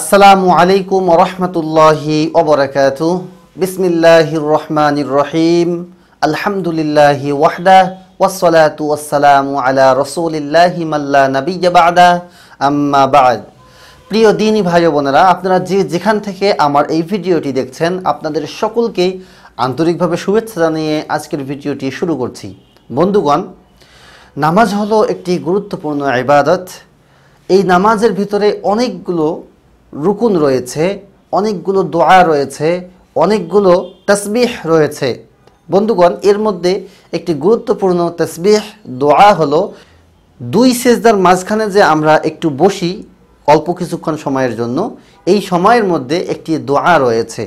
আসসালামু আলাইকুম রহমতুল্লাহি অবরাকাত বিসমিল্লাহির রহমানির রহিম আলহামদুলিল্লাহি ওয়াহদা ওয়াসসালাতু ওয়াসসালামু আলা রসুলিল্লাহি মাল্লা নবিয়্যা বাদা আম্মা বাদ প্রিয় দিনই ভাই বোনেরা আপনারা যে যেখান থেকে আমার এই ভিডিওটি দেখছেন আপনাদের সকলকে আন্তরিকভাবে শুভেচ্ছা জানিয়ে আজকের ভিডিওটি শুরু করছি বন্ধুগণ নামাজ হলো একটি গুরুত্বপূর্ণ ইবাদত এই নামাজের ভিতরে অনেকগুলো রুকুন রয়েছে অনেকগুলো দোয়া রয়েছে অনেকগুলো তসবিহ রয়েছে বন্ধুগণ এর মধ্যে একটি গুরুত্বপূর্ণ তসবিহ দোয়া হলো দুই সেজদার মাঝখানে যে আমরা একটু বসি অল্প কিছুক্ষণ সময়ের জন্য এই সময়ের মধ্যে একটি দোয়া রয়েছে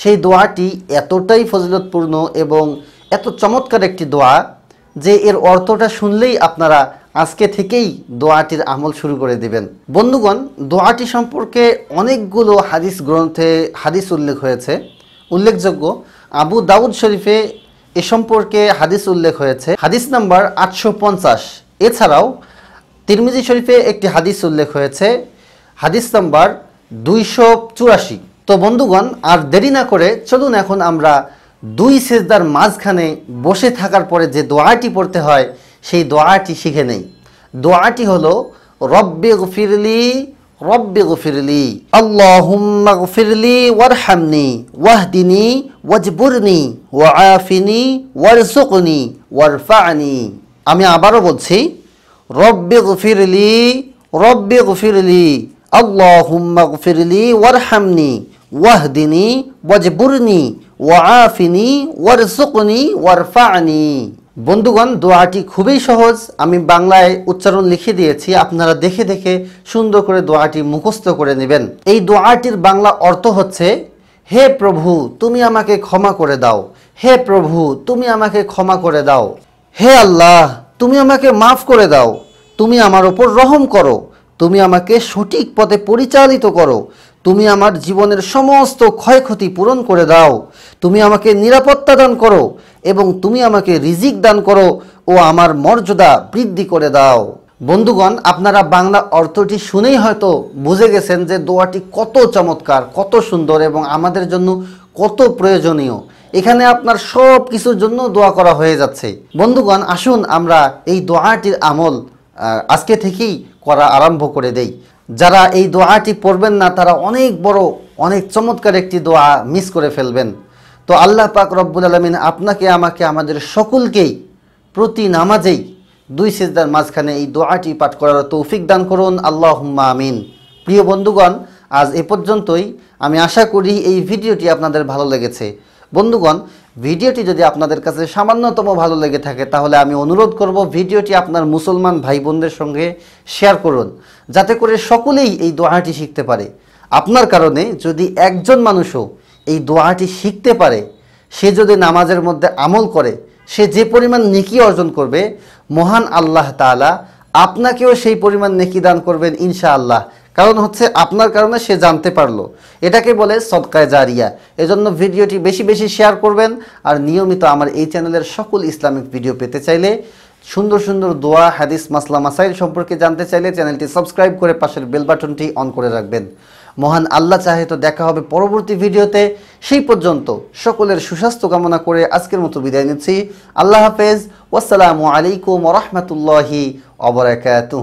সেই দোয়াটি এতটাই ফজিলতপূর্ণ এবং এত চমৎকার একটি দোয়া যে এর অর্থটা শুনলেই আপনারা আজকে থেকেই দোয়াটির আমল শুরু করে দিবেন বন্ধুগণ দোয়াটি সম্পর্কে অনেকগুলো হাদিস গ্রন্থে হাদিস উল্লেখ হয়েছে উল্লেখযোগ্য আবু দাউদ শরীফে এ সম্পর্কে হাদিস উল্লেখ হয়েছে হাদিস নাম্বার আটশো পঞ্চাশ এছাড়াও তিরমিজি শরীফে একটি হাদিস উল্লেখ হয়েছে হাদিস নাম্বার দুইশো চুরাশি তো বন্ধুগণ আর দেরি না করে চলুন এখন আমরা দুই সেজদার মাঝখানে বসে থাকার পরে যে দোয়াটি পড়তে হয় সেই দোয়াটি শিখে নেই দোয়াটি হলো রব্বে গফিরলি রব্বে গফিরলি আল্লাহুম্মা ওয়ার হামনি ওয়াহদিনি ওয়াজবুরনি ওয়াফিনি ওয়ার ওয়াআফিনি ওয়ার ফানি আমি আবারও বলছি রব্বে গফিরলি রব্বে গফিরলি আল্লাহুম্মা ওয়ার হামনি ওয়াহদিনি ওয়াজবুরনি ওয়াফিনি ওয়ার ওয়াআফিনি ওয়ার ফানি বন্ধুগণ দোয়াটি খুবই সহজ আমি বাংলায় উচ্চারণ লিখে দিয়েছি আপনারা দেখে দেখে সুন্দর করে দোয়াটি মুখস্থ করে নেবেন এই দোয়াটির বাংলা অর্থ হচ্ছে হে প্রভু তুমি আমাকে ক্ষমা করে দাও হে প্রভু তুমি আমাকে ক্ষমা করে দাও হে আল্লাহ তুমি আমাকে মাফ করে দাও তুমি আমার ওপর রহম করো তুমি আমাকে সঠিক পথে পরিচালিত করো তুমি আমার জীবনের সমস্ত ক্ষয়ক্ষতি পূরণ করে দাও তুমি আমাকে নিরাপত্তা দান করো এবং তুমি আমাকে রিজিক দান করো ও আমার মর্যাদা বৃদ্ধি করে দাও বন্ধুগণ আপনারা বাংলা অর্থটি শুনেই হয়তো বুঝে গেছেন যে দোয়াটি কত চমৎকার কত সুন্দর এবং আমাদের জন্য কত প্রয়োজনীয় এখানে আপনার সব কিছুর জন্য দোয়া করা হয়ে যাচ্ছে বন্ধুগণ আসুন আমরা এই দোয়াটির আমল আজকে থেকেই করা আরম্ভ করে দেই যারা এই দোয়াটি পড়বেন না তারা অনেক বড় অনেক চমৎকার একটি দোয়া মিস করে ফেলবেন তো আল্লাহ পাক রব্বুল আলমিন আপনাকে আমাকে আমাদের সকলকেই প্রতি নামাজেই দুই সিজদার মাঝখানে এই দোয়াটি পাঠ করার তৌফিক দান করুন আল্লাহ আমিন প্রিয় বন্ধুগণ আজ এ পর্যন্তই আমি আশা করি এই ভিডিওটি আপনাদের ভালো লেগেছে বন্ধুগণ ভিডিওটি যদি আপনাদের কাছে সামান্যতম ভালো লেগে থাকে তাহলে আমি অনুরোধ করব ভিডিওটি আপনার মুসলমান ভাই বোনদের সঙ্গে শেয়ার করুন যাতে করে সকলেই এই দোয়াটি শিখতে পারে আপনার কারণে যদি একজন মানুষও এই দোয়াটি শিখতে পারে সে যদি নামাজের মধ্যে আমল করে সে যে পরিমাণ নেকি অর্জন করবে মহান আল্লাহ তালা আপনাকেও সেই পরিমাণ নেকি দান করবেন ইনশা আল্লাহ কারণ হচ্ছে আপনার কারণে সে জানতে পারলো এটাকে বলে সদকায় জারিয়া এজন্য ভিডিওটি বেশি বেশি শেয়ার করবেন আর নিয়মিত আমার এই চ্যানেলের সকল ইসলামিক ভিডিও পেতে চাইলে সুন্দর সুন্দর দোয়া হাদিস মাসলা মাসাইল সম্পর্কে জানতে চাইলে চ্যানেলটি সাবস্ক্রাইব করে পাশের বেল বাটনটি অন করে রাখবেন মহান আল্লাহ চাহে তো দেখা হবে পরবর্তী ভিডিওতে সেই পর্যন্ত সকলের সুস্বাস্থ্য কামনা করে আজকের মতো বিদায় নিচ্ছি আল্লাহ হাফেজ ওয়াসালামু আলাইকুম রহমতুল্লাহি অবরাকাতুহ